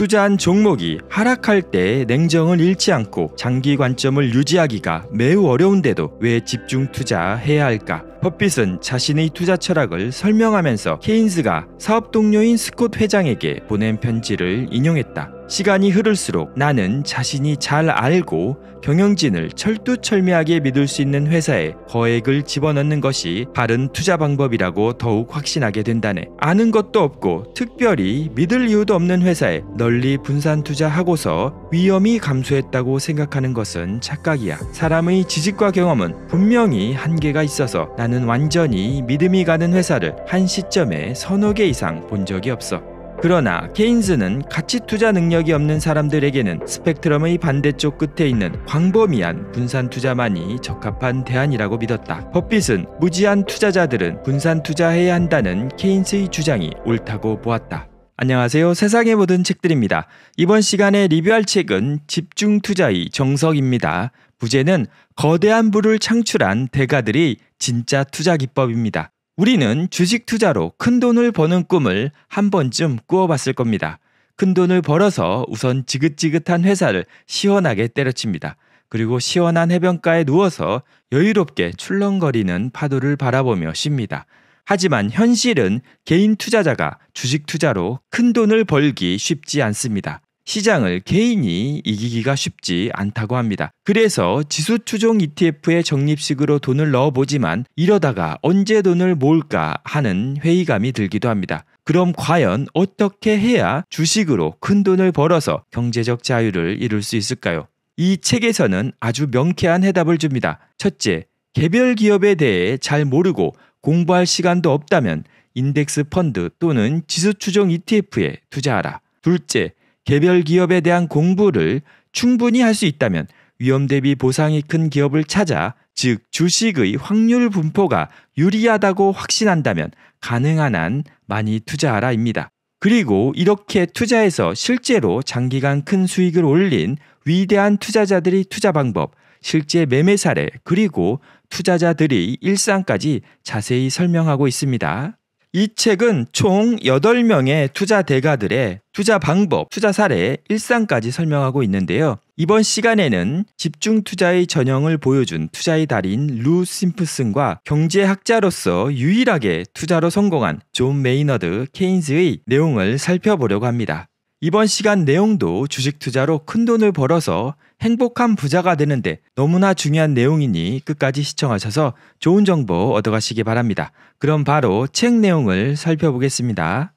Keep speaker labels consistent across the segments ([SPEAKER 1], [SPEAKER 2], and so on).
[SPEAKER 1] 투자한 종목이 하락할 때 냉정을 잃지 않고 장기 관점을 유지하기가 매우 어려운데도 왜 집중 투자해야 할까? 버핏은 자신의 투자 철학을 설명하면서 케인스가 사업 동료인 스콧 회장에게 보낸 편지를 인용했다. 시간이 흐를수록 나는 자신이 잘 알고 경영진을 철두철미하게 믿을 수 있는 회사에 거액을 집어넣는 것이 바른 투자 방법이라고 더욱 확신하게 된다네. 아는 것도 없고 특별히 믿을 이유도 없는 회사에 널리 분산 투자하고서 위험이 감소했다고 생각하는 것은 착각이야. 사람의 지식과 경험은 분명히 한계가 있어서 나는 완전히 믿음이 가는 회사를 한 시점에 서너 개 이상 본 적이 없어. 그러나 케인스는 가치 투자 능력이 없는 사람들에게는 스펙트럼의 반대쪽 끝에 있는 광범위한 분산 투자만이 적합한 대안이라고 믿었다. 버핏은 무지한 투자자들은 분산 투자해야 한다는 케인스의 주장이 옳다고 보았다. 안녕하세요. 세상의 모든 책들입니다. 이번 시간에 리뷰할 책은 집중 투자의 정석입니다. 부제는 거대한 부를 창출한 대가들이 진짜 투자 기법입니다. 우리는 주식 투자로 큰 돈을 버는 꿈을 한 번쯤 꾸어봤을 겁니다. 큰 돈을 벌어서 우선 지긋지긋한 회사를 시원하게 때려칩니다. 그리고 시원한 해변가에 누워서 여유롭게 출렁거리는 파도를 바라보며 쉽니다. 하지만 현실은 개인 투자자가 주식 투자로 큰 돈을 벌기 쉽지 않습니다. 시장을 개인이 이기기가 쉽지 않다고 합니다. 그래서 지수 추종 ETF의 적립식으로 돈을 넣어보지만 이러다가 언제 돈을 모을까 하는 회의감이 들기도 합니다. 그럼 과연 어떻게 해야 주식으로 큰 돈을 벌어서 경제적 자유를 이룰 수 있을까요? 이 책에서는 아주 명쾌한 해답을 줍니다. 첫째, 개별 기업에 대해 잘 모르고 공부할 시간도 없다면 인덱스 펀드 또는 지수 추종 ETF에 투자하라. 둘째, 개별 기업에 대한 공부를 충분히 할 수 있다면 위험 대비 보상이 큰 기업을 찾아 즉 주식의 확률 분포가 유리하다고 확신한다면 가능한 한 많이 투자하라입니다. 그리고 이렇게 투자해서 실제로 장기간 큰 수익을 올린 위대한 투자자들의 투자 방법, 실제 매매 사례, 그리고 투자자들의 일상까지 자세히 설명하고 있습니다. 이 책은 총 8명의 투자 대가들의 투자 방법, 투자 사례, 일상까지 설명하고 있는데요. 이번 시간에는 집중 투자의 전형을 보여준 투자의 달인 루 심프슨과 경제학자로서 유일하게 투자로 성공한 존 메이너드 케인즈의 내용을 살펴보려고 합니다. 이번 시간 내용도 주식 투자로 큰 돈을 벌어서 행복한 부자가 되는데 너무나 중요한 내용이니 끝까지 시청하셔서 좋은 정보 얻어가시기 바랍니다. 그럼 바로 책 내용을 살펴보겠습니다.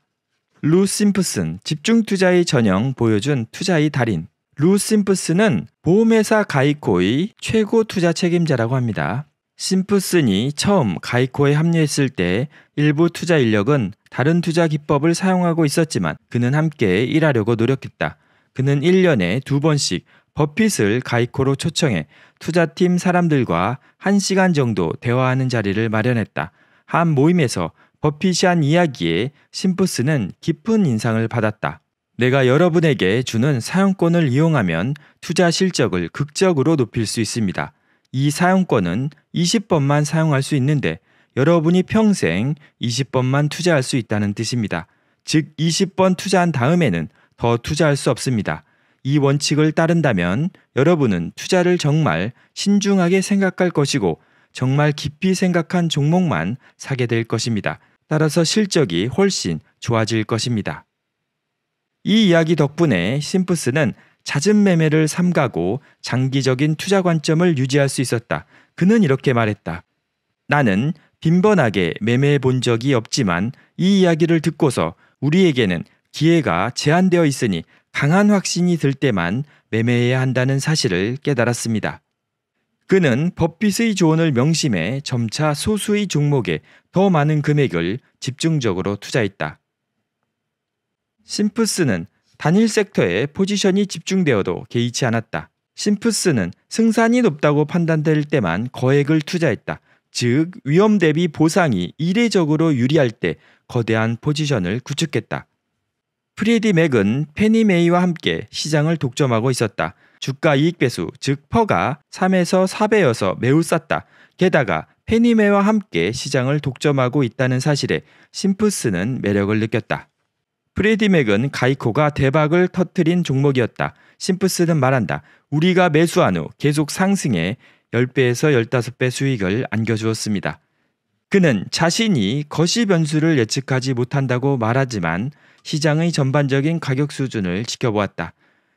[SPEAKER 1] 루 심프슨 집중 투자의 전형 보여준 투자의 달인 루 심프슨은 보험회사 가이코의 최고 투자 책임자라고 합니다. 심프슨이 처음 가이코에 합류했을 때 일부 투자 인력은 다른 투자 기법을 사용하고 있었지만 그는 함께 일하려고 노력했다. 그는 1년에 두 번씩 버핏을 가이코로 초청해 투자팀 사람들과 1시간 정도 대화하는 자리를 마련했다. 한 모임에서 버핏이 한 이야기에 심프스는 깊은 인상을 받았다. 내가 여러분에게 주는 사용권을 이용하면 투자 실적을 극적으로 높일 수 있습니다. 이 사용권은 20번만 사용할 수 있는데 여러분이 평생 20번만 투자할 수 있다는 뜻입니다. 즉 20번 투자한 다음에는 더 투자할 수 없습니다. 이 원칙을 따른다면 여러분은 투자를 정말 신중하게 생각할 것이고 정말 깊이 생각한 종목만 사게 될 것입니다. 따라서 실적이 훨씬 좋아질 것입니다. 이 이야기 덕분에 심프스는 잦은 매매를 삼가고 장기적인 투자 관점을 유지할 수 있었다. 그는 이렇게 말했다. 나는 빈번하게 매매해 본 적이 없지만 이 이야기를 듣고서 우리에게는 기회가 제한되어 있으니 강한 확신이 들 때만 매매해야 한다는 사실을 깨달았습니다. 그는 법빗의 조언을 명심해 점차 소수의 종목에 더 많은 금액을 집중적으로 투자했다. 심프스는 단일 섹터에 포지션이 집중되어도 개의치 않았다. 심프스는 승산이 높다고 판단될 때만 거액을 투자했다. 즉 위험 대비 보상이 이례적으로 유리할 때 거대한 포지션을 구축했다. 프레디 맥은 페니 메이와 함께 시장을 독점하고 있었다. 주가 이익 배수, 즉 퍼가 3에서 4배여서 매우 쌌다. 게다가 페니 메와 함께 시장을 독점하고 있다는 사실에 심프스는 매력을 느꼈다. 프레디 맥은 가이코가 대박을 터뜨린 종목이었다. 심프스는 말한다. 우리가 매수한 후 계속 상승해 10배에서 15배 수익을 안겨주었습니다. 그는 자신이 거시 변수를 예측하지 못한다고 말하지만 시장의 전반적인 가격 수준을 지켜보았다.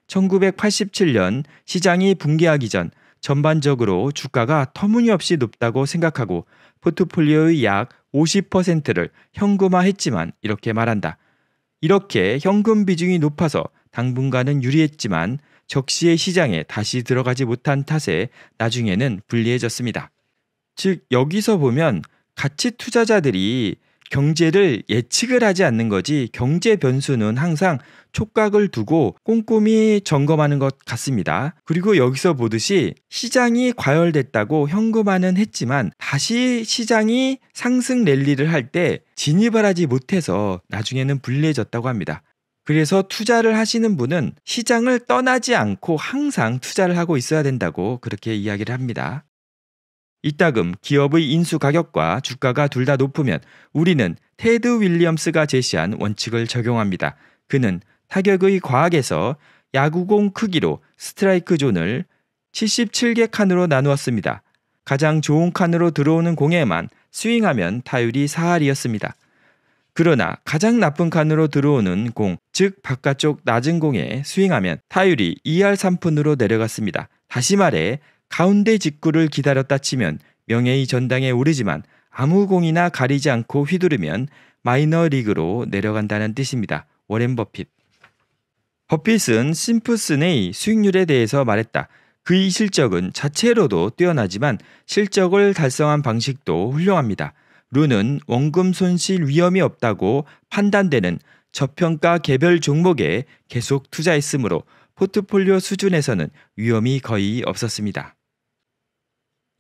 [SPEAKER 1] 1987년 시장이 붕괴하기 전 전반적으로 주가가 터무니없이 높다고 생각하고 포트폴리오의 약 50%를 현금화했지만 이렇게 말한다. 이렇게 현금 비중이 높아서 당분간은 유리했지만 적시의 시장에 다시 들어가지 못한 탓에 나중에는 불리해졌습니다. 즉, 여기서 보면 가치 투자자들이 경제를 예측을 하지 않는 거지 경제 변수는 항상 촉각을 두고 꼼꼼히 점검하는 것 같습니다. 그리고 여기서 보듯이 시장이 과열됐다고 현금화는 했지만 다시 시장이 상승 랠리를 할 때 진입을 하지 못해서 나중에는 불리해졌다고 합니다. 그래서 투자를 하시는 분은 시장을 떠나지 않고 항상 투자를 하고 있어야 된다고 그렇게 이야기를 합니다. 이따금 기업의 인수 가격과 주가가 둘 다 높으면 우리는 테드 윌리엄스가 제시한 원칙을 적용합니다. 그는 타격의 과학에서 야구공 크기로 스트라이크 존을 77개 칸으로 나누었습니다. 가장 좋은 칸으로 들어오는 공에만 스윙하면 타율이 4할이었습니다. 그러나 가장 나쁜 칸으로 들어오는 공, 즉 바깥쪽 낮은 공에 스윙하면 타율이 2할 3푼으로 내려갔습니다. 다시 말해 가운데 직구를 기다렸다 치면 명예의 전당에 오르지만 아무 공이나 가리지 않고 휘두르면 마이너 리그로 내려간다는 뜻입니다. 워렌 버핏. 버핏은 심프슨의 수익률에 대해서 말했다. 그의 실적은 자체로도 뛰어나지만 실적을 달성한 방식도 훌륭합니다. 룬는 원금 손실 위험이 없다고 판단되는 저평가 개별 종목에 계속 투자했으므로 포트폴리오 수준에서는 위험이 거의 없었습니다.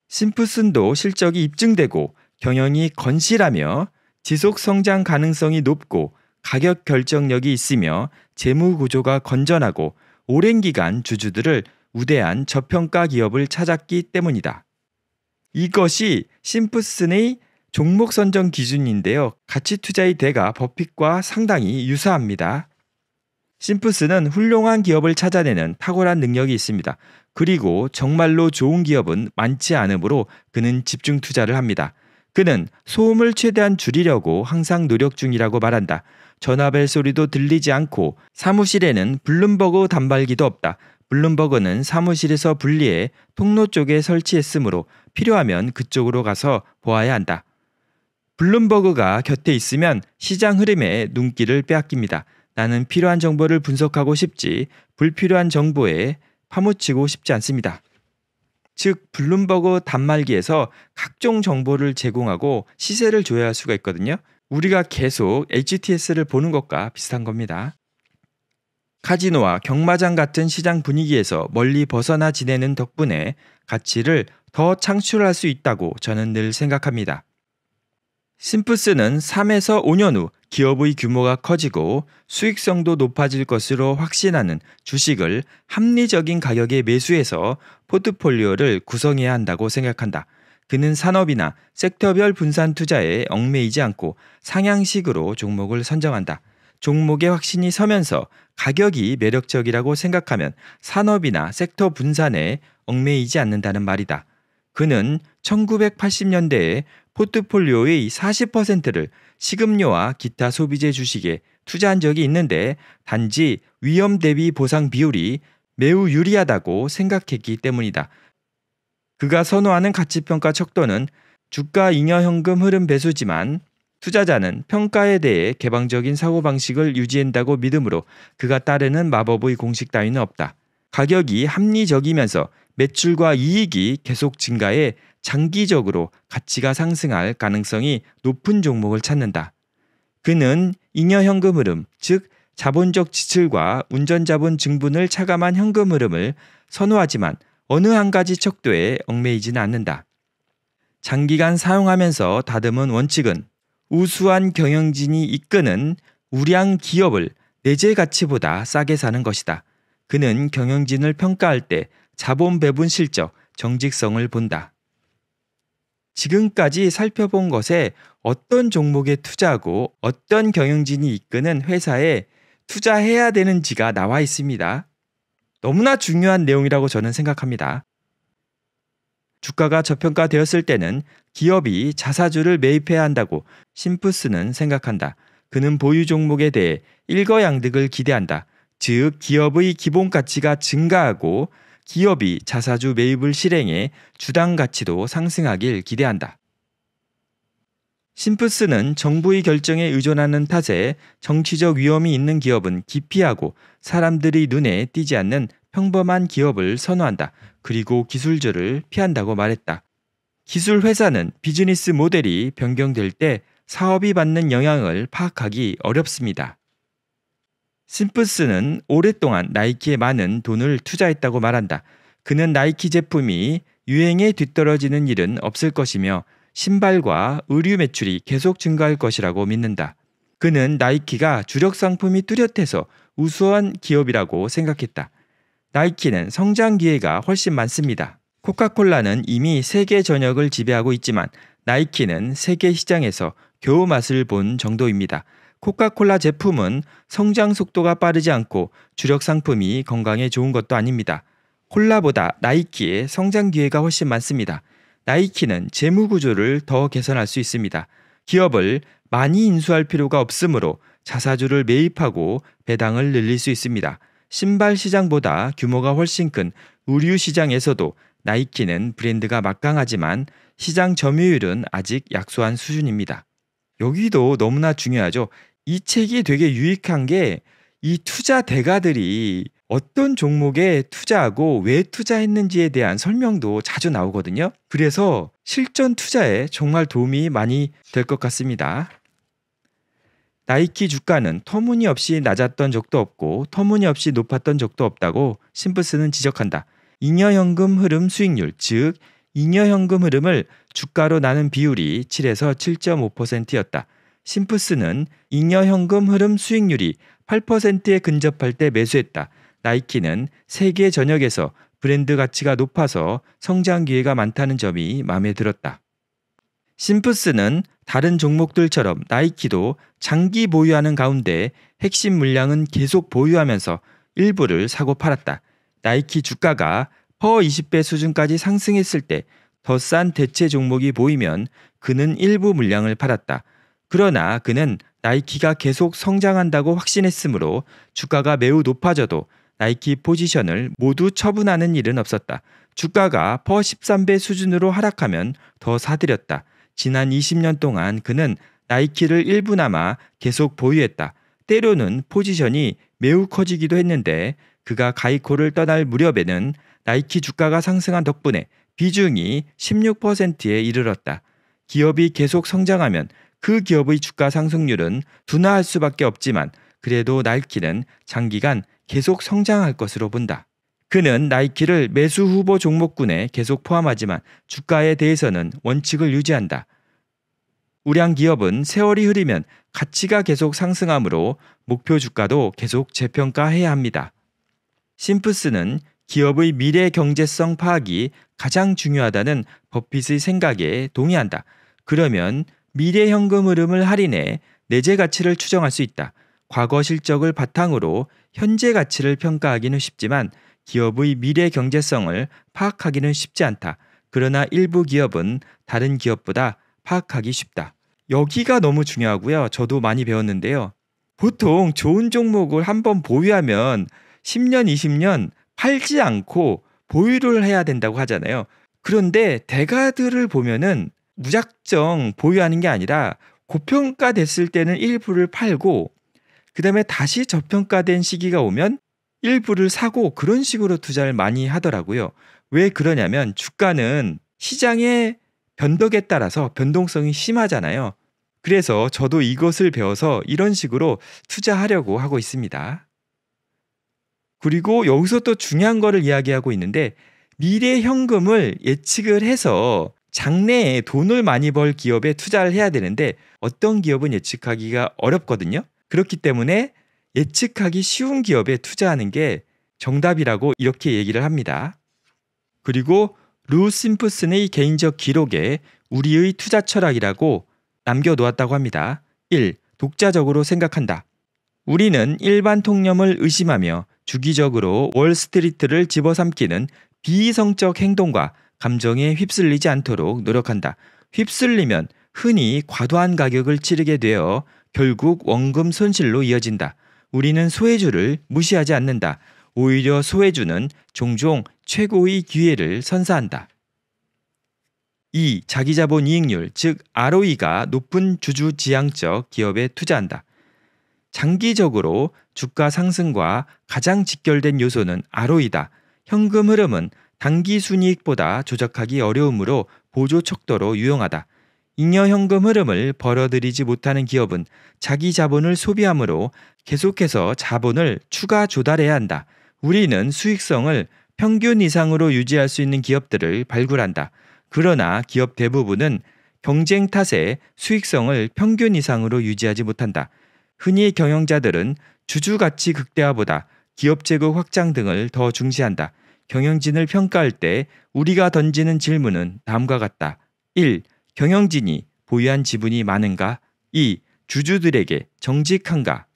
[SPEAKER 1] 심프슨도 실적이 입증되고 경영이 건실하며 지속 성장 가능성이 높고 가격 결정력이 있으며 재무 구조가 건전하고 오랜 기간 주주들을 우대한 저평가 기업을 찾았기 때문이다. 이것이 심프슨의 종목 선정 기준인데요. 가치 투자의 대가 버핏과 상당히 유사합니다. 심프스는 훌륭한 기업을 찾아내는 탁월한 능력이 있습니다. 그리고 정말로 좋은 기업은 많지 않으므로 그는 집중 투자를 합니다. 그는 소음을 최대한 줄이려고 항상 노력 중이라고 말한다. 전화벨 소리도 들리지 않고 사무실에는 블룸버그 단발기도 없다. 블룸버그는 사무실에서 분리해 통로 쪽에 설치했으므로 필요하면 그쪽으로 가서 보아야 한다. 블룸버그가 곁에 있으면 시장 흐름에 눈길을 빼앗깁니다. 나는 필요한 정보를 분석하고 싶지 불필요한 정보에 파묻히고 싶지 않습니다. 즉 블룸버그 단말기에서 각종 정보를 제공하고 시세를 조회할 수가 있거든요. 우리가 계속 HTS를 보는 것과 비슷한 겁니다. 카지노와 경마장 같은 시장 분위기에서 멀리 벗어나 지내는 덕분에 가치를 더 창출할 수 있다고 저는 늘 생각합니다. 심프스는 3에서 5년 후 기업의 규모가 커지고 수익성도 높아질 것으로 확신하는 주식을 합리적인 가격에 매수해서 포트폴리오를 구성해야 한다고 생각한다. 그는 산업이나 섹터별 분산 투자에 얽매이지 않고 상향식으로 종목을 선정한다. 종목의 확신이 서면서 가격이 매력적이라고 생각하면 산업이나 섹터 분산에 얽매이지 않는다는 말이다. 그는 1980년대에 포트폴리오의 40%를 식음료와 기타 소비재 주식에 투자한 적이 있는데 단지 위험 대비 보상 비율이 매우 유리하다고 생각했기 때문이다. 그가 선호하는 가치평가 척도는 주가 잉여 현금 흐름 배수지만 투자자는 평가에 대해 개방적인 사고방식을 유지한다고 믿음으로 그가 따르는 마법의 공식 따위는 없다. 가격이 합리적이면서 매출과 이익이 계속 증가해 장기적으로 가치가 상승할 가능성이 높은 종목을 찾는다. 그는 잉여 현금 흐름, 즉 자본적 지출과 운전자본 증분을 차감한 현금 흐름을 선호하지만 어느 한 가지 척도에 얽매이진 않는다. 장기간 사용하면서 다듬은 원칙은 우수한 경영진이 이끄는 우량 기업을 내재 가치보다 싸게 사는 것이다. 그는 경영진을 평가할 때 자본 배분 실적, 정직성을 본다. 지금까지 살펴본 것에 어떤 종목에 투자하고 어떤 경영진이 이끄는 회사에 투자해야 되는지가 나와 있습니다. 너무나 중요한 내용이라고 저는 생각합니다. 주가가 저평가되었을 때는 기업이 자사주를 매입해야 한다고 심프스는 생각한다. 그는 보유 종목에 대해 일거양득을 기대한다. 즉, 기업의 기본 가치가 증가하고 기업이 자사주 매입을 실행해 주당 가치도 상승하길 기대한다. 심프스는 정부의 결정에 의존하는 탓에 정치적 위험이 있는 기업은 기피하고 사람들이 눈에 띄지 않는 평범한 기업을 선호한다. 그리고 기술주를 피한다고 말했다. 기술 회사는 비즈니스 모델이 변경될 때 사업이 받는 영향을 파악하기 어렵습니다. 심프스는 오랫동안 나이키에 많은 돈을 투자했다고 말한다. 그는 나이키 제품이 유행에 뒤떨어지는 일은 없을 것이며 신발과 의류 매출이 계속 증가할 것이라고 믿는다. 그는 나이키가 주력 상품이 뚜렷해서 우수한 기업이라고 생각했다. 나이키는 성장 기회가 훨씬 많습니다. 코카콜라는 이미 세계 전역을 지배하고 있지만 나이키는 세계 시장에서 겨우 맛을 본 정도입니다. 코카콜라 제품은 성장 속도가 빠르지 않고 주력 상품이 건강에 좋은 것도 아닙니다. 콜라보다 나이키의 성장 기회가 훨씬 많습니다. 나이키는 재무 구조를 더 개선할 수 있습니다. 기업을 많이 인수할 필요가 없으므로 자사주를 매입하고 배당을 늘릴 수 있습니다. 신발 시장보다 규모가 훨씬 큰 의류 시장에서도 나이키는 브랜드가 막강하지만 시장 점유율은 아직 약소한 수준입니다. 여기도 너무나 중요하죠. 이 책이 되게 유익한 게 이 투자 대가들이 어떤 종목에 투자하고 왜 투자했는지에 대한 설명도 자주 나오거든요. 그래서 실전 투자에 정말 도움이 많이 될 것 같습니다. 나이키 주가는 터무니없이 낮았던 적도 없고 터무니없이 높았던 적도 없다고 심플스는 지적한다. 잉여현금 흐름 수익률, 즉 잉여현금 흐름을 주가로 나는 비율이 7에서 7.5%였다. 심프스는 잉여 현금 흐름 수익률이 8%에 근접할 때 매수했다. 나이키는 세계 전역에서 브랜드 가치가 높아서 성장 기회가 많다는 점이 마음에 들었다. 심프스는 다른 종목들처럼 나이키도 장기 보유하는 가운데 핵심 물량은 계속 보유하면서 일부를 사고 팔았다. 나이키 주가가 퍼 20배 수준까지 상승했을 때 더 싼 대체 종목이 보이면 그는 일부 물량을 팔았다. 그러나 그는 나이키가 계속 성장한다고 확신했으므로 주가가 매우 높아져도 나이키 포지션을 모두 처분하는 일은 없었다. 주가가 퍼 13배 수준으로 하락하면 더 사들였다. 지난 20년 동안 그는 나이키를 일부나마 계속 보유했다. 때로는 포지션이 매우 커지기도 했는데 그가 가이코를 떠날 무렵에는 나이키 주가가 상승한 덕분에 비중이 16%에 이르렀다. 기업이 계속 성장하면 그 기업의 주가 상승률은 둔화할 수밖에 없지만 그래도 나이키는 장기간 계속 성장할 것으로 본다. 그는 나이키를 매수 후보 종목군에 계속 포함하지만 주가에 대해서는 원칙을 유지한다. 우량 기업은 세월이 흐르면 가치가 계속 상승하므로 목표 주가도 계속 재평가해야 합니다. 심프스는 기업의 미래 경제성 파악이 가장 중요하다는 버핏의 생각에 동의한다. 그러면 미래 현금 흐름을 할인해 내재 가치를 추정할 수 있다. 과거 실적을 바탕으로 현재 가치를 평가하기는 쉽지만 기업의 미래 경제성을 파악하기는 쉽지 않다. 그러나 일부 기업은 다른 기업보다 파악하기 쉽다. 여기가 너무 중요하고요. 저도 많이 배웠는데요. 보통 좋은 종목을 한번 보유하면 10년, 20년 팔지 않고 보유를 해야 된다고 하잖아요. 그런데 대가들을 보면은 무작정 보유하는 게 아니라 고평가됐을 때는 일부를 팔고 그다음에 다시 저평가된 시기가 오면 일부를 사고 그런 식으로 투자를 많이 하더라고요. 왜 그러냐면 주가는 시장의 변덕에 따라서 변동성이 심하잖아요. 그래서 저도 이것을 배워서 이런 식으로 투자하려고 하고 있습니다. 그리고 여기서 또 중요한 거를 이야기하고 있는데 미래 현금을 예측을 해서 장래에 돈을 많이 벌 기업에 투자를 해야 되는데 어떤 기업은 예측하기가 어렵거든요. 그렇기 때문에 예측하기 쉬운 기업에 투자하는 게 정답이라고 이렇게 얘기를 합니다. 그리고 루 심프슨의 개인적 기록에 우리의 투자 철학이라고 남겨놓았다고 합니다. 1. 독자적으로 생각한다. 우리는 일반 통념을 의심하며 주기적으로 월스트리트를 집어삼키는 비이성적 행동과 감정에 휩쓸리지 않도록 노력한다. 휩쓸리면 흔히 과도한 가격을 치르게 되어 결국 원금 손실로 이어진다. 우리는 소외주를 무시하지 않는다. 오히려 소외주는 종종 최고의 기회를 선사한다. 2. 자기자본 이익률, 즉 ROE가 높은 주주 지향적 기업에 투자한다. 장기적으로 주가 상승과 가장 직결된 요소는 ROE다. 현금 흐름은 단기 순이익보다 조작하기 어려우므로 보조 척도로 유용하다. 잉여 현금 흐름을 벌어들이지 못하는 기업은 자기 자본을 소비함으로 계속해서 자본을 추가 조달해야 한다. 우리는 수익성을 평균 이상으로 유지할 수 있는 기업들을 발굴한다. 그러나 기업 대부분은 경쟁 탓에 수익성을 평균 이상으로 유지하지 못한다. 흔히 경영자들은 주주 가치 극대화보다 기업 재고 확장 등을 더 중시한다. 경영진을 평가할 때 우리가 던지는 질문은 다음과 같다. 1. 경영진이 보유한 지분이 많은가? 2. 주주들에게 정직한가?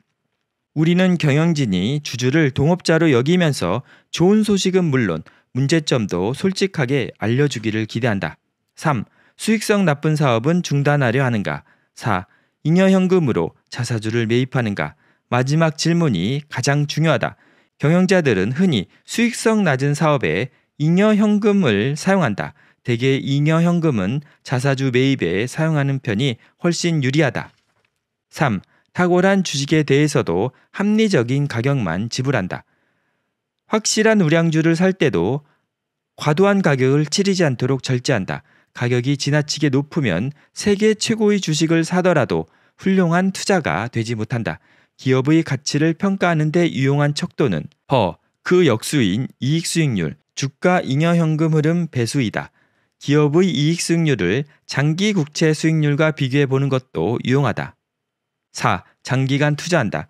[SPEAKER 1] 우리는 경영진이 주주를 동업자로 여기면서 좋은 소식은 물론 문제점도 솔직하게 알려주기를 기대한다. 3. 수익성 나쁜 사업은 중단하려 하는가? 4. 잉여현금으로 자사주를 매입하는가? 마지막 질문이 가장 중요하다. 경영자들은 흔히 수익성 낮은 사업에 잉여 현금을 사용한다. 대개 잉여 현금은 자사주 매입에 사용하는 편이 훨씬 유리하다. 3. 탁월한 주식에 대해서도 합리적인 가격만 지불한다. 확실한 우량주를 살 때도 과도한 가격을 치르지 않도록 절제한다. 가격이 지나치게 높으면 세계 최고의 주식을 사더라도 훌륭한 투자가 되지 못한다. 기업의 가치를 평가하는 데 유용한 척도는 허, 어, 그 역수인 이익수익률, 주가 잉여현금 흐름 배수이다. 기업의 이익수익률을 장기 국채 수익률과 비교해 보는 것도 유용하다. 4. 장기간 투자한다.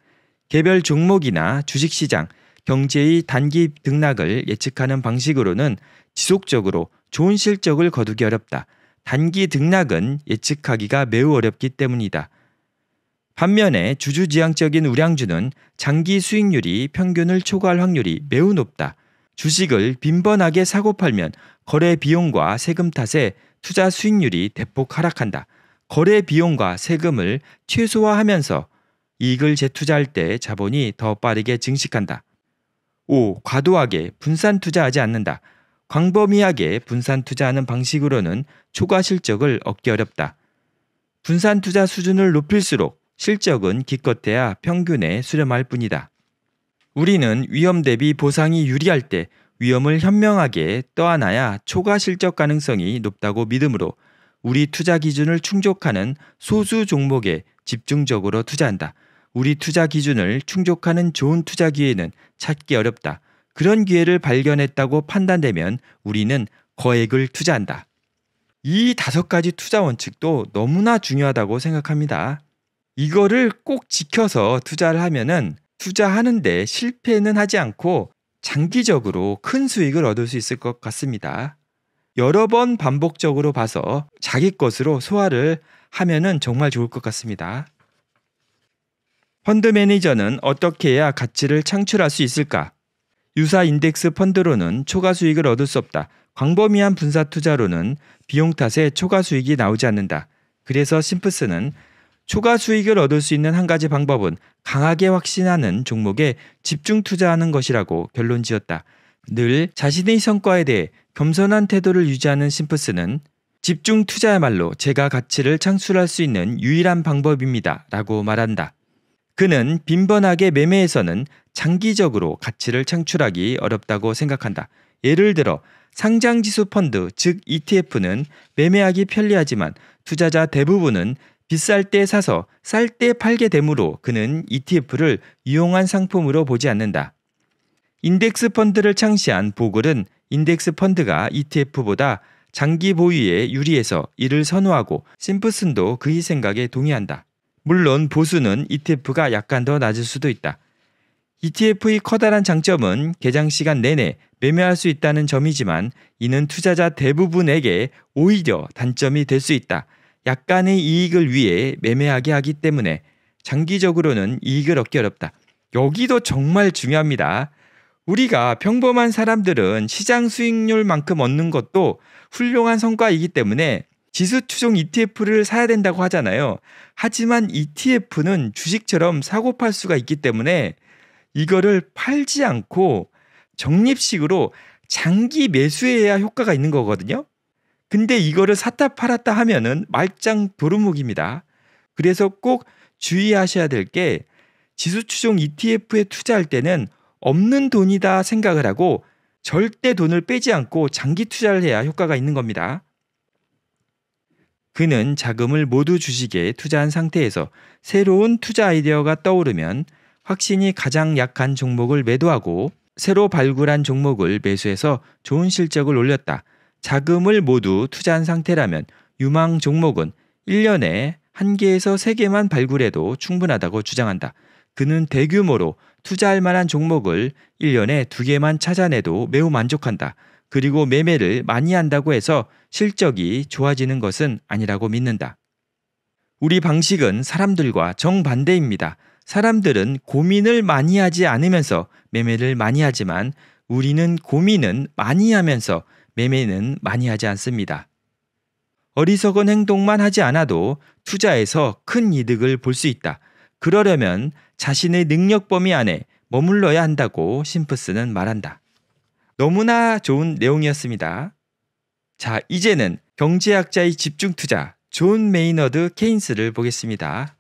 [SPEAKER 1] 개별 종목이나 주식시장, 경제의 단기 등락을 예측하는 방식으로는 지속적으로 좋은 실적을 거두기 어렵다. 단기 등락은 예측하기가 매우 어렵기 때문이다. 반면에 주주지향적인 우량주는 장기 수익률이 평균을 초과할 확률이 매우 높다. 주식을 빈번하게 사고 팔면 거래 비용과 세금 탓에 투자 수익률이 대폭 하락한다. 거래 비용과 세금을 최소화하면서 이익을 재투자할 때 자본이 더 빠르게 증식한다. 5. 과도하게 분산 투자하지 않는다. 광범위하게 분산 투자하는 방식으로는 초과 실적을 얻기 어렵다. 분산 투자 수준을 높일수록 실적은 기껏해야 평균에 수렴할 뿐이다. 우리는 위험 대비 보상이 유리할 때 위험을 현명하게 떠안아야 초과 실적 가능성이 높다고 믿으므로 우리 투자 기준을 충족하는 소수 종목에 집중적으로 투자한다. 우리 투자 기준을 충족하는 좋은 투자 기회는 찾기 어렵다. 그런 기회를 발견했다고 판단되면 우리는 거액을 투자한다. 이 다섯 가지 투자 원칙도 너무나 중요하다고 생각합니다. 이거를 꼭 지켜서 투자를 하면은 투자하는데 실패는 하지 않고 장기적으로 큰 수익을 얻을 수 있을 것 같습니다. 여러 번 반복적으로 봐서 자기 것으로 소화를 하면은 정말 좋을 것 같습니다. 펀드 매니저는 어떻게 해야 가치를 창출할 수 있을까? 유사 인덱스 펀드로는 초과 수익을 얻을 수 없다. 광범위한 분사 투자로는 비용 탓에 초과 수익이 나오지 않는다. 그래서 심프스는 초과 수익을 얻을 수 있는 한 가지 방법은 강하게 확신하는 종목에 집중 투자하는 것이라고 결론 지었다. 늘 자신의 성과에 대해 겸손한 태도를 유지하는 심프스는 집중 투자야말로 제가 가치를 창출할 수 있는 유일한 방법입니다. 라고 말한다. 그는 빈번하게 매매에서는 장기적으로 가치를 창출하기 어렵다고 생각한다. 예를 들어 상장지수 펀드, 즉 ETF는 매매하기 편리하지만 투자자 대부분은 비쌀 때 사서 쌀 때 팔게 되므로 그는 ETF를 유용한 상품으로 보지 않는다. 인덱스 펀드를 창시한 보글은 인덱스 펀드가 ETF보다 장기 보유에 유리해서 이를 선호하고 심프슨도 그의 생각에 동의한다. 물론 보수는 ETF가 약간 더 낮을 수도 있다. ETF의 커다란 장점은 개장 시간 내내 매매할 수 있다는 점이지만 이는 투자자 대부분에게 오히려 단점이 될 수 있다. 약간의 이익을 위해 매매하게 하기 때문에 장기적으로는 이익을 얻기 어렵다. 여기도 정말 중요합니다. 우리가 평범한 사람들은 시장 수익률만큼 얻는 것도 훌륭한 성과이기 때문에 지수 추종 ETF를 사야 된다고 하잖아요. 하지만 ETF는 주식처럼 사고 팔 수가 있기 때문에 이거를 팔지 않고 적립식으로 장기 매수해야 효과가 있는 거거든요. 근데 이거를 샀다 팔았다 하면은 말짱 도루묵입니다. 그래서 꼭 주의하셔야 될 게 지수 추종 ETF에 투자할 때는 없는 돈이다 생각을 하고 절대 돈을 빼지 않고 장기 투자를 해야 효과가 있는 겁니다. 그는 자금을 모두 주식에 투자한 상태에서 새로운 투자 아이디어가 떠오르면 확신이 가장 약한 종목을 매도하고 새로 발굴한 종목을 매수해서 좋은 실적을 올렸다. 자금을 모두 투자한 상태라면 유망 종목은 1년에 1개에서 3개만 발굴해도 충분하다고 주장한다. 그는 대규모로 투자할 만한 종목을 1년에 2개만 찾아내도 매우 만족한다. 그리고 매매를 많이 한다고 해서 실적이 좋아지는 것은 아니라고 믿는다. 우리 방식은 사람들과 정반대입니다. 사람들은 고민을 많이 하지 않으면서 매매를 많이 하지만 우리는 고민은 많이 하면서 매매는 많이 하지 않습니다. 어리석은 행동만 하지 않아도 투자에서 큰 이득을 볼 수 있다. 그러려면 자신의 능력 범위 안에 머물러야 한다고 심프스는 말한다. 너무나 좋은 내용이었습니다. 자, 이제는 경제학자의 집중 투자 존 메이너드 케인스를 보겠습니다.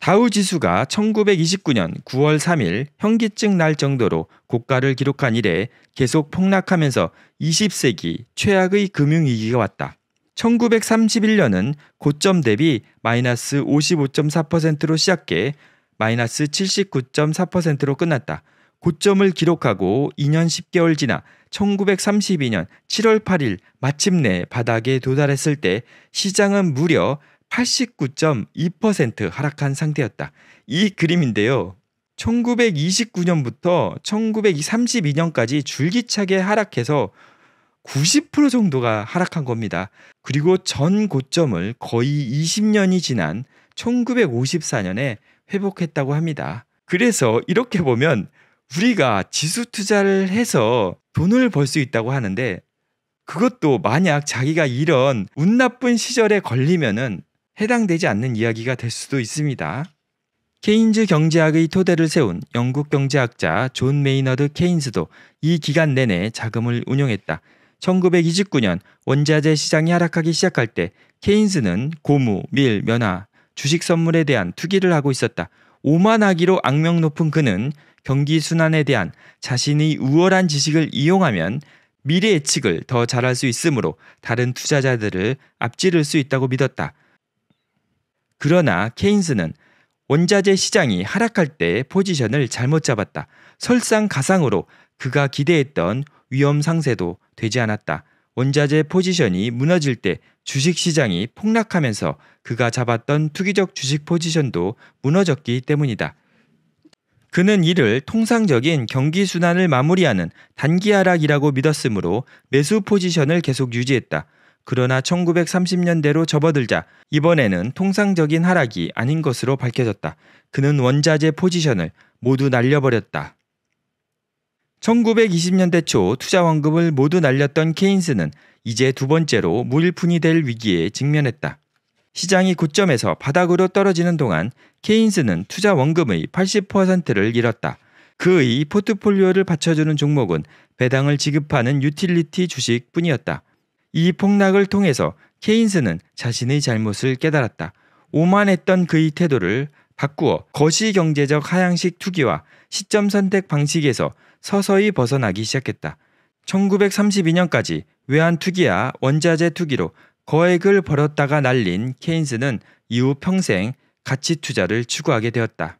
[SPEAKER 1] 다우 지수가 1929년 9월 3일 현기증 날 정도로 고가를 기록한 이래 계속 폭락하면서 20세기 최악의 금융위기가 왔다. 1931년은 고점 대비 마이너스 55.4%로 시작해 마이너스 79.4%로 끝났다. 고점을 기록하고 2년 10개월 지나 1932년 7월 8일 마침내 바닥에 도달했을 때 시장은 무려 89.2% 하락한 상태였다. 이 그림인데요. 1929년부터 1932년까지 줄기차게 하락해서 90% 정도가 하락한 겁니다. 그리고 전 고점을 거의 20년이 지난 1954년에 회복했다고 합니다. 그래서 이렇게 보면 우리가 지수 투자를 해서 돈을 벌 수 있다고 하는데 그것도 만약 자기가 이런 운 나쁜 시절에 걸리면은 해당되지 않는 이야기가 될 수도 있습니다. 케인즈 경제학의 토대를 세운 영국 경제학자 존 메이너드 케인스도 이 기간 내내 자금을 운용했다. 1929년 원자재 시장이 하락하기 시작할 때 케인스는 고무, 밀, 면화, 주식 선물에 대한 투기를 하고 있었다. 오만하기로 악명 높은 그는 경기 순환에 대한 자신의 우월한 지식을 이용하면 미래 예측을 더 잘할 수 있으므로 다른 투자자들을 앞지를 수 있다고 믿었다. 그러나 케인스는 원자재 시장이 하락할 때 포지션을 잘못 잡았다. 설상가상으로 그가 기대했던 위험 상세도 되지 않았다. 원자재 포지션이 무너질 때 주식 시장이 폭락하면서 그가 잡았던 투기적 주식 포지션도 무너졌기 때문이다. 그는 이를 통상적인 경기 순환을 마무리하는 단기 하락이라고 믿었으므로 매수 포지션을 계속 유지했다. 그러나 1930년대로 접어들자 이번에는 통상적인 하락이 아닌 것으로 밝혀졌다. 그는 원자재 포지션을 모두 날려버렸다. 1920년대 초 투자 원금을 모두 날렸던 케인스는 이제 두 번째로 물품이될 위기에 직면했다. 시장이 고점에서 바닥으로 떨어지는 동안 케인스는 투자 원금의 80%를 잃었다. 그의 포트폴리오를 받쳐주는 종목은 배당을 지급하는 유틸리티 주식뿐이었다. 이 폭락을 통해서 케인스는 자신의 잘못을 깨달았다. 오만했던 그의 태도를 바꾸어 거시 경제적 하향식 투기와 시점 선택 방식에서 서서히 벗어나기 시작했다. 1932년까지 외환 투기와 원자재 투기로 거액을 벌었다가 날린 케인스는 이후 평생 가치 투자를 추구하게 되었다.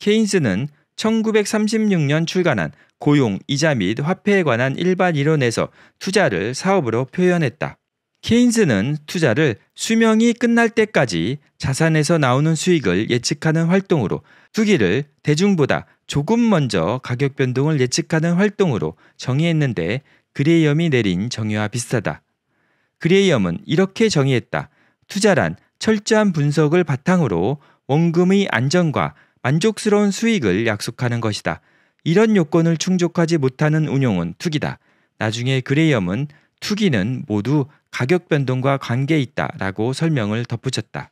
[SPEAKER 1] 케인스는 1936년 출간한 고용, 이자 및 화폐에 관한 일반 이론에서 투자를 사업으로 표현했다. 케인즈는 투자를 수명이 끝날 때까지 자산에서 나오는 수익을 예측하는 활동으로 투기를 대중보다 조금 먼저 가격 변동을 예측하는 활동으로 정의했는데 그레이엄이 내린 정의와 비슷하다. 그레이엄은 이렇게 정의했다. 투자란 철저한 분석을 바탕으로 원금의 안정과 만족스러운 수익을 약속하는 것이다. 이런 요건을 충족하지 못하는 운용은 투기다. 나중에 그레이엄은 투기는 모두 가격 변동과 관계 있다라고 설명을 덧붙였다.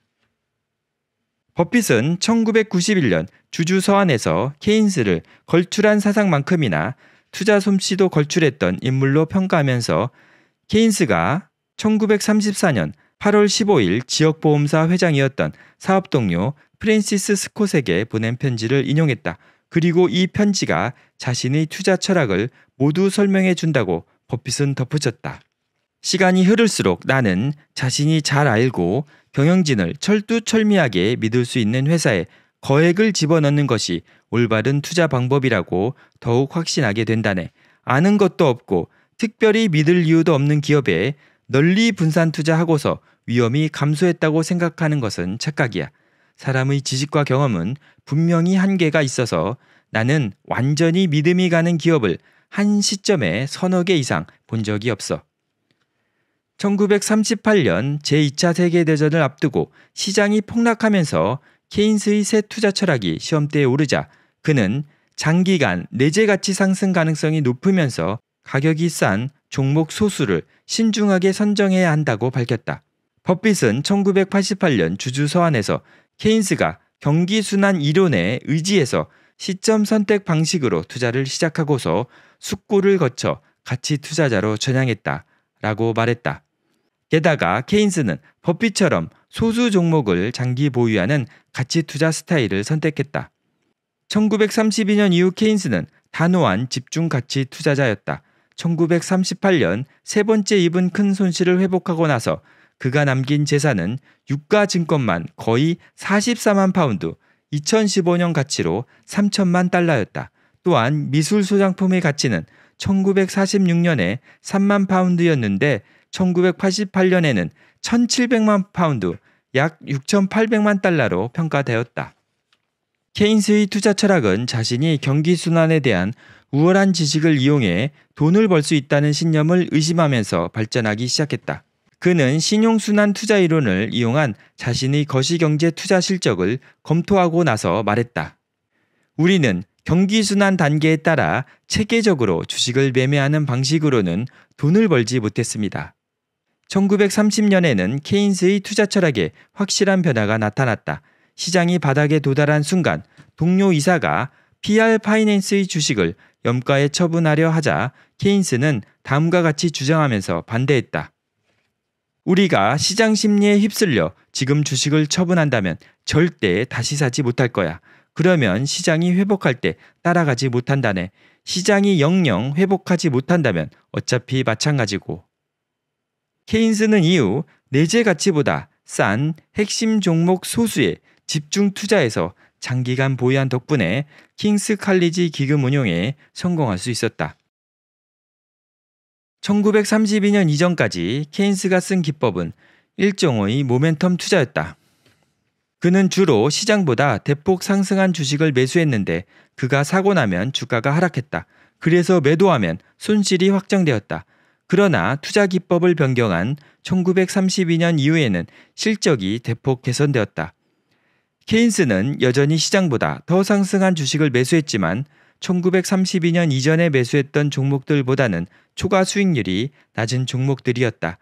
[SPEAKER 1] 버핏은 1991년 주주 서한에서 케인스를 걸출한 사상만큼이나 투자 솜씨도 걸출했던 인물로 평가하면서 케인스가 1934년 8월 15일 지역보험사 회장이었던 사업 동료 프랜시스 스콧에게 보낸 편지를 인용했다. 그리고 이 편지가 자신의 투자 철학을 모두 설명해 준다고 버핏은 덧붙였다. 시간이 흐를수록 나는 자신이 잘 알고 경영진을 철두철미하게 믿을 수 있는 회사에 거액을 집어넣는 것이 올바른 투자 방법이라고 더욱 확신하게 된다네. 아는 것도 없고 특별히 믿을 이유도 없는 기업에 널리 분산 투자하고서 위험이 감소했다고 생각하는 것은 착각이야. 사람의 지식과 경험은 분명히 한계가 있어서 나는 완전히 믿음이 가는 기업을 한 시점에 서너 개 이상 본 적이 없어. 1938년 제2차 세계대전을 앞두고 시장이 폭락하면서 케인스의 새 투자 철학이 시험대에 오르자 그는 장기간 내재 가치 상승 가능성이 높으면서 가격이 싼 종목 소수를 신중하게 선정해야 한다고 밝혔다. 버핏은 1988년 주주 서한에서 케인스가 경기순환 이론에 의지해서 시점 선택 방식으로 투자를 시작하고서 숙고를 거쳐 가치 투자자로 전향했다 라고 말했다. 게다가 케인스는 버핏처럼 소수 종목을 장기 보유하는 가치 투자 스타일을 선택했다. 1932년 이후 케인스는 단호한 집중 가치 투자자였다. 1938년 세 번째 입은 큰 손실을 회복하고 나서 그가 남긴 재산은 유가 증권만 거의 44만 파운드, 2015년 가치로 3천만 달러였다. 또한 미술 소장품의 가치는 1946년에 3만 파운드였는데 1988년에는 1,700만 파운드, 약 6,800만 달러로 평가되었다. 케인스의 투자 철학은 자신이 경기 순환에 대한 우월한 지식을 이용해 돈을 벌 수 있다는 신념을 의심하면서 발전하기 시작했다. 그는 신용순환 투자 이론을 이용한 자신의 거시경제 투자 실적을 검토하고 나서 말했다. 우리는 경기순환 단계에 따라 체계적으로 주식을 매매하는 방식으로는 돈을 벌지 못했습니다. 1930년에는 케인스의 투자 철학에 확실한 변화가 나타났다. 시장이 바닥에 도달한 순간 동료 이사가 PR 파이낸스의 주식을 염가에 처분하려 하자 케인스는 다음과 같이 주장하면서 반대했다. 우리가 시장 심리에 휩쓸려 지금 주식을 처분한다면 절대 다시 사지 못할 거야. 그러면 시장이 회복할 때 따라가지 못한다네. 시장이 영영 회복하지 못한다면 어차피 마찬가지고. 케인스는 이후 내재 가치보다 싼 핵심 종목 소수에 집중 투자해서 장기간 보유한 덕분에 킹스 칼리지 기금 운용에 성공할 수 있었다. 1932년 이전까지 케인스가 쓴 기법은 일종의 모멘텀 투자였다. 그는 주로 시장보다 대폭 상승한 주식을 매수했는데 그가 사고 나면 주가가 하락했다. 그래서 매도하면 손실이 확정되었다. 그러나 투자 기법을 변경한 1932년 이후에는 실적이 대폭 개선되었다. 케인스는 여전히 시장보다 더 상승한 주식을 매수했지만 1932년 이전에 매수했던 종목들보다는 초과 수익률이 낮은 종목들이었다.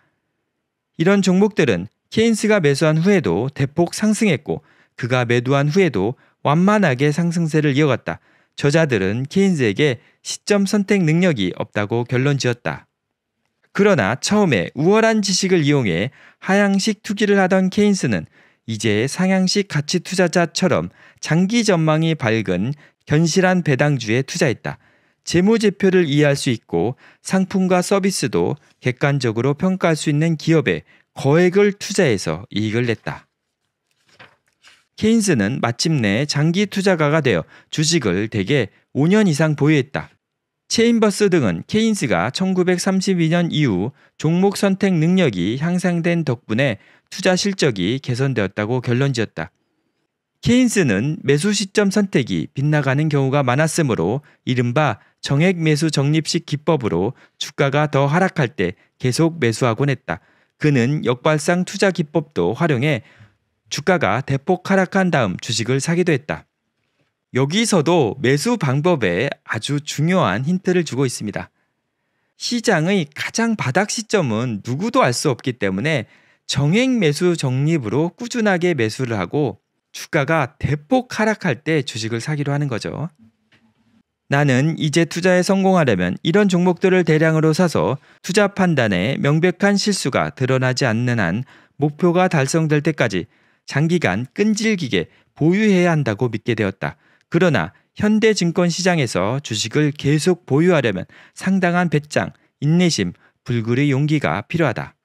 [SPEAKER 1] 이런 종목들은 케인스가 매수한 후에도 대폭 상승했고 그가 매도한 후에도 완만하게 상승세를 이어갔다. 저자들은 케인스에게 시점 선택 능력이 없다고 결론 지었다. 그러나 처음에 우월한 지식을 이용해 하향식 투기를 하던 케인스는 이제 상향식 가치 투자자처럼 장기 전망이 밝은 견실한 배당주에 투자했다. 재무제표를 이해할 수 있고 상품과 서비스도 객관적으로 평가할 수 있는 기업에 거액을 투자해서 이익을 냈다. 케인스는 마침내 장기 투자가가 되어 주식을 대개 5년 이상 보유했다. 체인버스 등은 케인스가 1932년 이후 종목 선택 능력이 향상된 덕분에 투자 실적이 개선되었다고 결론 지었다. 케인스는 매수 시점 선택이 빗나가는 경우가 많았으므로 이른바 정액 매수 적립식 기법으로 주가가 더 하락할 때 계속 매수하곤 했다. 그는 역발상 투자 기법도 활용해 주가가 대폭 하락한 다음 주식을 사기도 했다. 여기서도 매수 방법에 아주 중요한 힌트를 주고 있습니다. 시장의 가장 바닥 시점은 누구도 알 수 없기 때문에 정액 매수 적립으로 꾸준하게 매수를 하고 주가가 대폭 하락할 때 주식을 사기로 하는 거죠. 나는 이제 투자에 성공하려면 이런 종목들을 대량으로 사서 투자 판단에 명백한 실수가 드러나지 않는 한 목표가 달성될 때까지 장기간 끈질기게 보유해야 한다고 믿게 되었다. 그러나 현대 증권 시장에서 주식을 계속 보유하려면 상당한 배짱, 인내심, 불굴의 용기가 필요하다.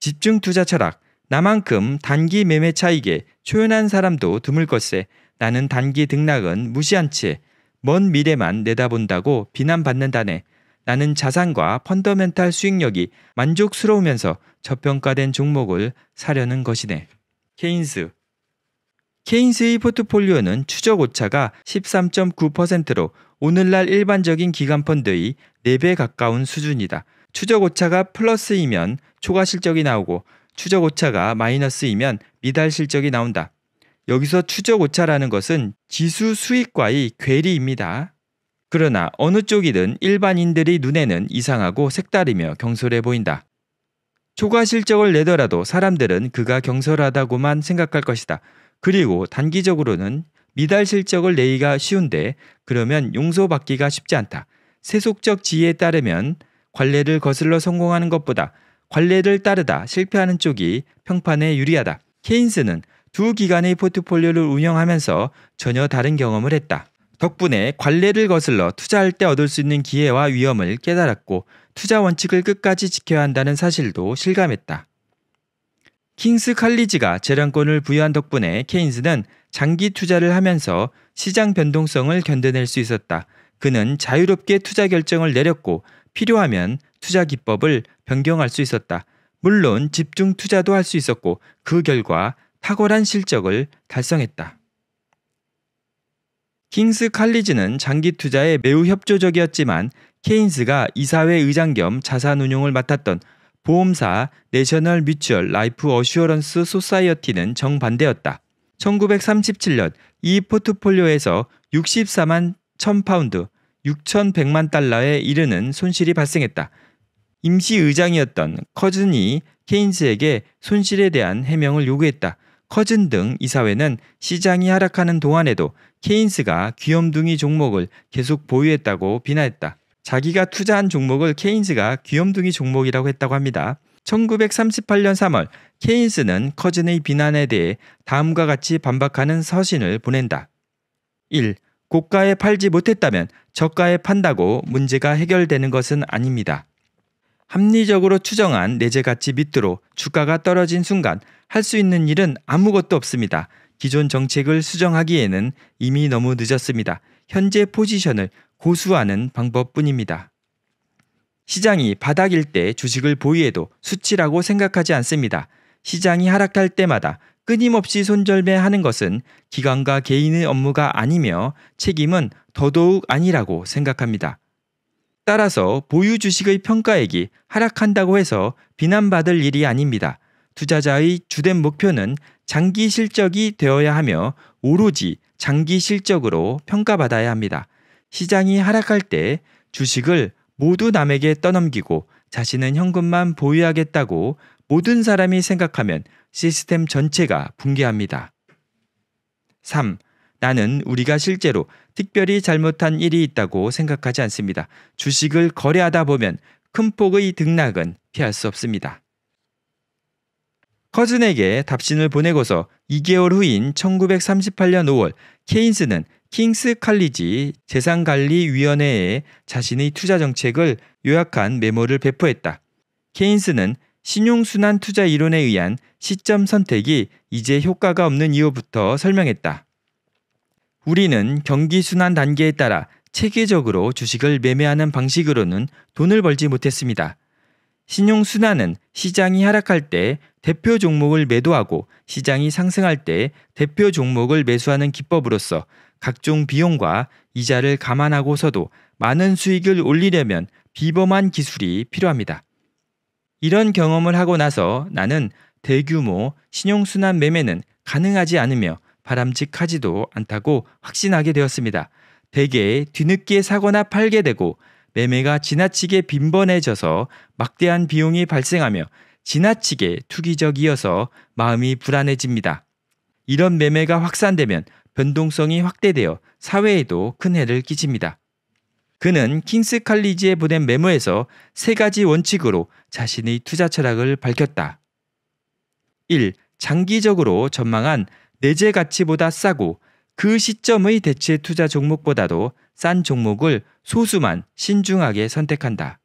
[SPEAKER 1] 집중 투자 철학, 나만큼 단기 매매 차익에 초연한 사람도 드물 것에 나는 단기 등락은 무시한 채 먼 미래만 내다본다고 비난받는다네. 나는 자산과 펀더멘탈 수익력이 만족스러우면서 저평가된 종목을 사려는 것이네. 케인스 케인스의 포트폴리오는 추적 오차가 13.9%로 오늘날 일반적인 기관 펀드의 4배 가까운 수준이다. 추적 오차가 플러스이면 초과 실적이 나오고 추적 오차가 마이너스이면 미달 실적이 나온다. 여기서 추적 오차라는 것은 지수 수익과의 괴리입니다. 그러나 어느 쪽이든 일반인들이 눈에는 이상하고 색다르며 경솔해 보인다. 초과 실적을 내더라도 사람들은 그가 경솔하다고만 생각할 것이다. 그리고 단기적으로는 미달 실적을 내기가 쉬운데 그러면 용서받기가 쉽지 않다. 세속적 지혜에 따르면 관례를 거슬러 성공하는 것보다 관례를 따르다 실패하는 쪽이 평판에 유리하다. 케인스는 두 기관의 포트폴리오를 운영하면서 전혀 다른 경험을 했다. 덕분에 관례를 거슬러 투자할 때 얻을 수 있는 기회와 위험을 깨달았고 투자 원칙을 끝까지 지켜야 한다는 사실도 실감했다. 킹스 칼리지가 재량권을 부여한 덕분에 케인스는 장기 투자를 하면서 시장 변동성을 견뎌낼 수 있었다. 그는 자유롭게 투자 결정을 내렸고 필요하면 투자 기법을 변경할 수 있었다. 물론 집중 투자도 할 수 있었고 그 결과 탁월한 실적을 달성했다. 킹스 칼리지는 장기 투자에 매우 협조적이었지만 케인스가 이사회 의장 겸 자산 운용을 맡았던 보험사 내셔널 뮤추얼 라이프 어슈어런스 소사이어티는 정반대였다. 1937년 이 포트폴리오에서 64만 1000파운드 6,100만 달러에 이르는 손실이 발생했다. 임시 의장이었던 커즌이 케인스에게 손실에 대한 해명을 요구했다. 커즌 등 이사회는 시장이 하락하는 동안에도 케인스가 귀염둥이 종목을 계속 보유했다고 비난했다. 자기가 투자한 종목을 케인스가 귀염둥이 종목이라고 했다고 합니다. 1938년 3월 케인스는 커즌의 비난에 대해 다음과 같이 반박하는 서신을 보낸다. 1. 고가에 팔지 못했다면 저가에 판다고 문제가 해결되는 것은 아닙니다. 합리적으로 추정한 내재 가치 밑으로 주가가 떨어진 순간 할 수 있는 일은 아무것도 없습니다. 기존 정책을 수정하기에는 이미 너무 늦었습니다. 현재 포지션을 고수하는 방법뿐입니다. 시장이 바닥일 때 주식을 보유해도 수치라고 생각하지 않습니다. 시장이 하락할 때마다 끊임없이 손절매하는 것은 기관과 개인의 업무가 아니며 책임은 더더욱 아니라고 생각합니다. 따라서 보유 주식의 평가액이 하락한다고 해서 비난받을 일이 아닙니다. 투자자의 주된 목표는 장기 실적이 되어야 하며 오로지 장기 실적으로 평가받아야 합니다. 시장이 하락할 때 주식을 모두 남에게 떠넘기고 자신은 현금만 보유하겠다고 모든 사람이 생각하면 시스템 전체가 붕괴합니다. 3. 나는 우리가 실제로 특별히 잘못한 일이 있다고 생각하지 않습니다. 주식을 거래하다 보면 큰 폭의 등락은 피할 수 없습니다. 커즌에게 답신을 보내고서 2개월 후인 1938년 5월 케인스는 킹스 칼리지 재산관리위원회에 자신의 투자 정책을 요약한 메모를 배포했다. 케인스는 신용순환 투자 이론에 의한 시점 선택이 이제 효과가 없는 이유부터 설명했다. 우리는 경기순환 단계에 따라 체계적으로 주식을 매매하는 방식으로는 돈을 벌지 못했습니다. 신용순환은 시장이 하락할 때 대표 종목을 매도하고 시장이 상승할 때 대표 종목을 매수하는 기법으로서 각종 비용과 이자를 감안하고서도 많은 수익을 올리려면 비범한 기술이 필요합니다. 이런 경험을 하고 나서 나는 대규모 신용순환 매매는 가능하지 않으며 바람직하지도 않다고 확신하게 되었습니다. 대개 뒤늦게 사거나 팔게 되고 매매가 지나치게 빈번해져서 막대한 비용이 발생하며 지나치게 투기적이어서 마음이 불안해집니다. 이런 매매가 확산되면 변동성이 확대되어 사회에도 큰 해를 끼칩니다. 그는 킹스 칼리지에 보낸 메모에서 세 가지 원칙으로 자신의 투자 철학을 밝혔다. 1. 장기적으로 전망한 내재 가치보다 싸고 그 시점의 대체 투자 종목보다도 싼 종목을 소수만 신중하게 선택한다.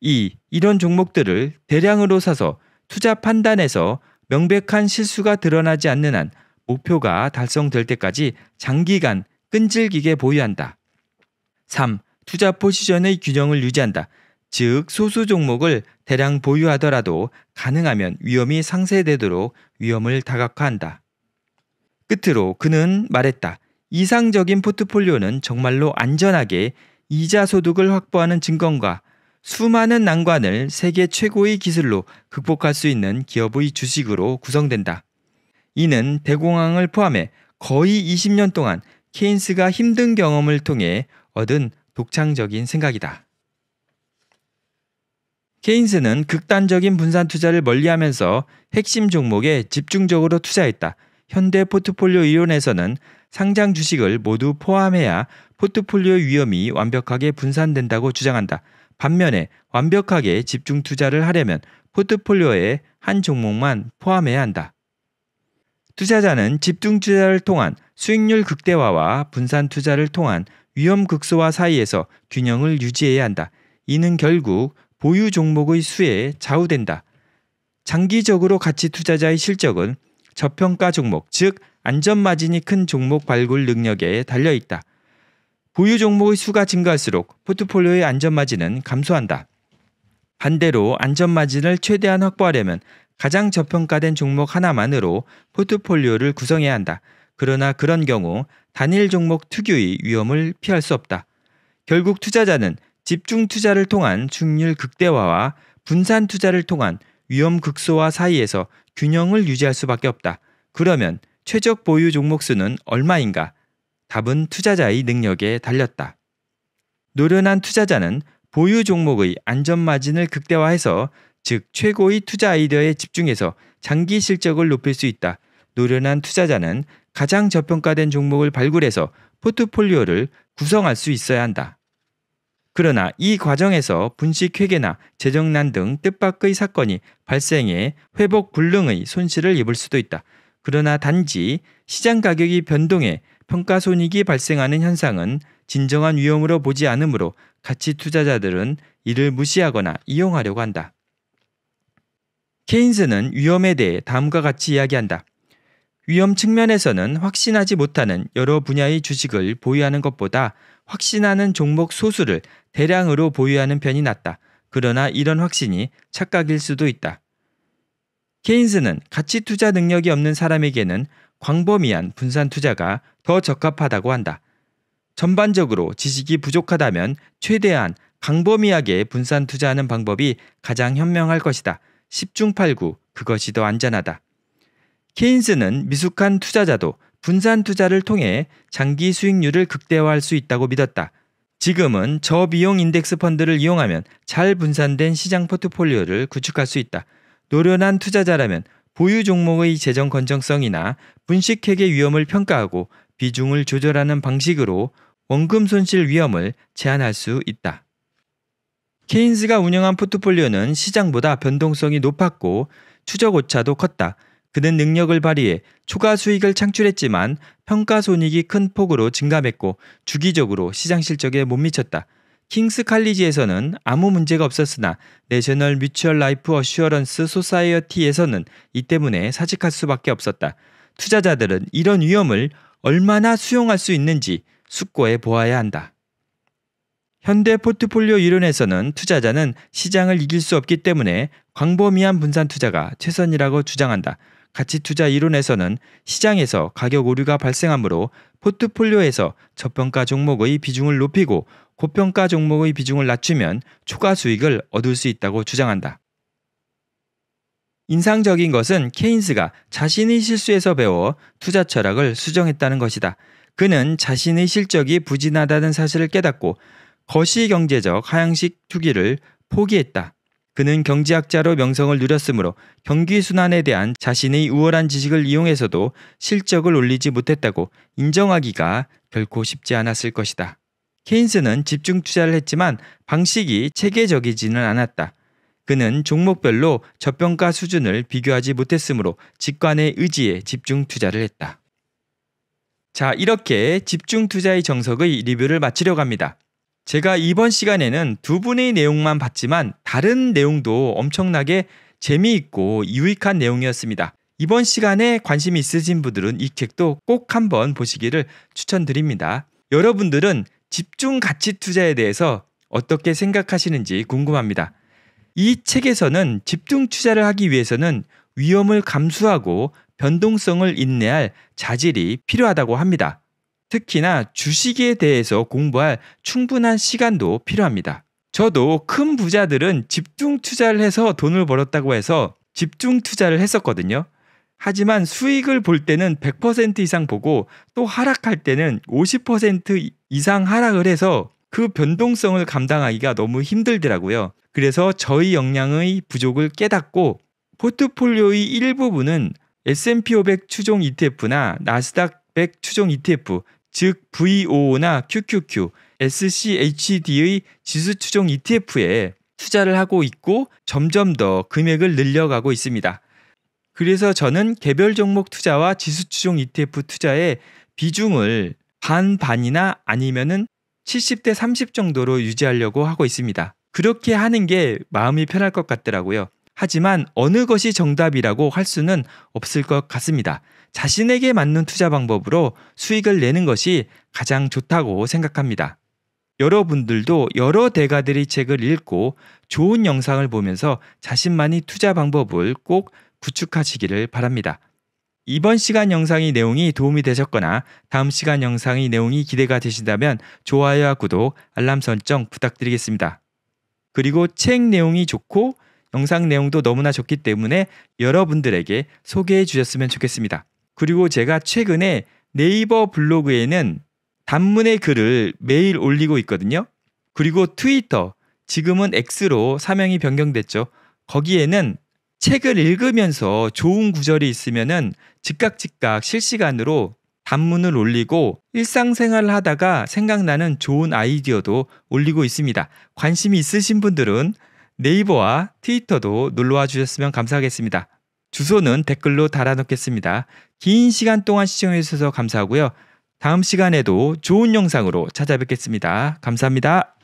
[SPEAKER 1] 2. 이런 종목들을 대량으로 사서 투자 판단에서 명백한 실수가 드러나지 않는 한 목표가 달성될 때까지 장기간 끈질기게 보유한다. 3. 투자 포지션의 균형을 유지한다. 즉 소수 종목을 대량 보유하더라도 가능하면 위험이 상쇄되도록 위험을 다각화한다. 끝으로 그는 말했다. 이상적인 포트폴리오는 정말로 안전하게 이자 소득을 확보하는 증권과 수많은 난관을 세계 최고의 기술로 극복할 수 있는 기업의 주식으로 구성된다. 이는 대공황을 포함해 거의 20년 동안 케인스가 힘든 경험을 통해 얻은 독창적인 생각이다. 케인스는 극단적인 분산 투자를 멀리하면서 핵심 종목에 집중적으로 투자했다. 현대 포트폴리오 이론에서는 상장 주식을 모두 포함해야 포트폴리오 위험이 완벽하게 분산된다고 주장한다. 반면에 완벽하게 집중 투자를 하려면 포트폴리오에 한 종목만 포함해야 한다. 투자자는 집중 투자를 통한 수익률 극대화와 분산 투자를 통한 위험 극소화 사이에서 균형을 유지해야 한다. 이는 결국 보유 종목의 수에 좌우된다. 장기적으로 가치 투자자의 실적은 저평가 종목, 즉 안전 마진이 큰 종목 발굴 능력에 달려 있다. 보유 종목의 수가 증가할수록 포트폴리오의 안전 마진은 감소한다. 반대로 안전 마진을 최대한 확보하려면 가장 저평가된 종목 하나만으로 포트폴리오를 구성해야 한다. 그러나 그런 경우 단일 종목 특유의 위험을 피할 수 없다. 결국 투자자는 집중 투자를 통한 중률 극대화와 분산 투자를 통한 위험 극소화 사이에서 균형을 유지할 수밖에 없다. 그러면 최적 보유 종목 수는 얼마인가? 답은 투자자의 능력에 달렸다. 노련한 투자자는 보유 종목의 안전 마진을 극대화해서 즉 최고의 투자 아이디어에 집중해서 장기 실적을 높일 수 있다. 노련한 투자자는 가장 저평가된 종목을 발굴해서 포트폴리오를 구성할 수 있어야 한다. 그러나 이 과정에서 분식회계나 재정난 등 뜻밖의 사건이 발생해 회복 불능의 손실을 입을 수도 있다. 그러나 단지 시장 가격이 변동해 평가 손익이 발생하는 현상은 진정한 위험으로 보지 않으므로 가치 투자자들은 이를 무시하거나 이용하려고 한다. 케인스는 위험에 대해 다음과 같이 이야기한다. 위험 측면에서는 확신하지 못하는 여러 분야의 주식을 보유하는 것보다 확신하는 종목 소수를 대량으로 보유하는 편이 낫다. 그러나 이런 확신이 착각일 수도 있다. 케인스는 가치 투자 능력이 없는 사람에게는 광범위한 분산 투자가 더 적합하다고 한다. 전반적으로 지식이 부족하다면 최대한 광범위하게 분산 투자하는 방법이 가장 현명할 것이다. 10중 8구 그것이 더 안전하다. 케인스는 미숙한 투자자도 분산 투자를 통해 장기 수익률을 극대화할 수 있다고 믿었다. 지금은 저비용 인덱스 펀드를 이용하면 잘 분산된 시장 포트폴리오를 구축할 수 있다. 노련한 투자자라면 보유 종목의 재정 건전성이나 분식회계 위험을 평가하고 비중을 조절하는 방식으로 원금 손실 위험을 제한할 수 있다. 케인스가 운영한 포트폴리오는 시장보다 변동성이 높았고 추적 오차도 컸다. 그는 능력을 발휘해 초과 수익을 창출했지만 평가 손익이 큰 폭으로 증감했고 주기적으로 시장 실적에 못 미쳤다. 킹스 칼리지에서는 아무 문제가 없었으나 내셔널 뮤추얼 라이프 어슈어런스 소사이어티에서는 이 때문에 사직할 수밖에 없었다. 투자자들은 이런 위험을 얼마나 수용할 수 있는지 숙고해 보아야 한다. 현대 포트폴리오 이론에서는 투자자는 시장을 이길 수 없기 때문에 광범위한 분산 투자가 최선이라고 주장한다. 가치투자 이론에서는 시장에서 가격 오류가 발생하므로 포트폴리오에서 저평가 종목의 비중을 높이고 고평가 종목의 비중을 낮추면 초과 수익을 얻을 수 있다고 주장한다. 인상적인 것은 케인스가 자신의 실수에서 배워 투자 철학을 수정했다는 것이다. 그는 자신의 실적이 부진하다는 사실을 깨닫고 거시 경제적 하향식 투기를 포기했다. 그는 경제학자로 명성을 누렸으므로 경기순환에 대한 자신의 우월한 지식을 이용해서도 실적을 올리지 못했다고 인정하기가 결코 쉽지 않았을 것이다. 케인스는 집중 투자를 했지만 방식이 체계적이지는 않았다. 그는 종목별로 저평가 수준을 비교하지 못했으므로 직관의 의지에 집중 투자를 했다. 자, 이렇게 집중 투자의 정석의 리뷰를 마치려고 합니다. 제가 이번 시간에는 두 분의 내용만 봤지만 다른 내용도 엄청나게 재미있고 유익한 내용이었습니다. 이번 시간에 관심 있으신 분들은 이 책도 꼭 한번 보시기를 추천드립니다. 여러분들은 집중 가치 투자에 대해서 어떻게 생각하시는지 궁금합니다. 이 책에서는 집중 투자를 하기 위해서는 위험을 감수하고 변동성을 인내할 자질이 필요하다고 합니다. 특히나 주식에 대해서 공부할 충분한 시간도 필요합니다. 저도 큰 부자들은 집중 투자를 해서 돈을 벌었다고 해서 집중 투자를 했었거든요. 하지만 수익을 볼 때는 100% 이상 보고 또 하락할 때는 50% 이상 하락을 해서 그 변동성을 감당하기가 너무 힘들더라고요. 그래서 저희 역량의 부족을 깨닫고 포트폴리오의 일부분은 S&P 500 추종 ETF나 나스닥 100 추종 ETF 즉 VOO나 QQQ, SCHD의 지수 추종 ETF에 투자를 하고 있고 점점 더 금액을 늘려가고 있습니다. 그래서 저는 개별 종목 투자와 지수 추종 ETF 투자의 비중을 반반이나 아니면은 70대 30 정도로 유지하려고 하고 있습니다. 그렇게 하는 게 마음이 편할 것 같더라고요. 하지만 어느 것이 정답이라고 할 수는 없을 것 같습니다. 자신에게 맞는 투자 방법으로 수익을 내는 것이 가장 좋다고 생각합니다. 여러분들도 여러 대가들이 책을 읽고 좋은 영상을 보면서 자신만의 투자 방법을 꼭 구축하시기를 바랍니다. 이번 시간 영상의 내용이 도움이 되셨거나 다음 시간 영상의 내용이 기대가 되신다면 좋아요와 구독, 알람 설정 부탁드리겠습니다. 그리고 책 내용이 좋고 영상 내용도 너무나 좋기 때문에 여러분들에게 소개해 주셨으면 좋겠습니다. 그리고 제가 최근에 네이버 블로그에는 단문의 글을 매일 올리고 있거든요. 그리고 트위터, 지금은 X로 사명이 변경됐죠. 거기에는 책을 읽으면서 좋은 구절이 있으면은 즉각 즉각 실시간으로 단문을 올리고 일상생활을 하다가 생각나는 좋은 아이디어도 올리고 있습니다. 관심이 있으신 분들은 네이버와 트위터도 놀러와 주셨으면 감사하겠습니다. 주소는 댓글로 달아놓겠습니다. 긴 시간 동안 시청해주셔서 감사하고요. 다음 시간에도 좋은 영상으로 찾아뵙겠습니다. 감사합니다.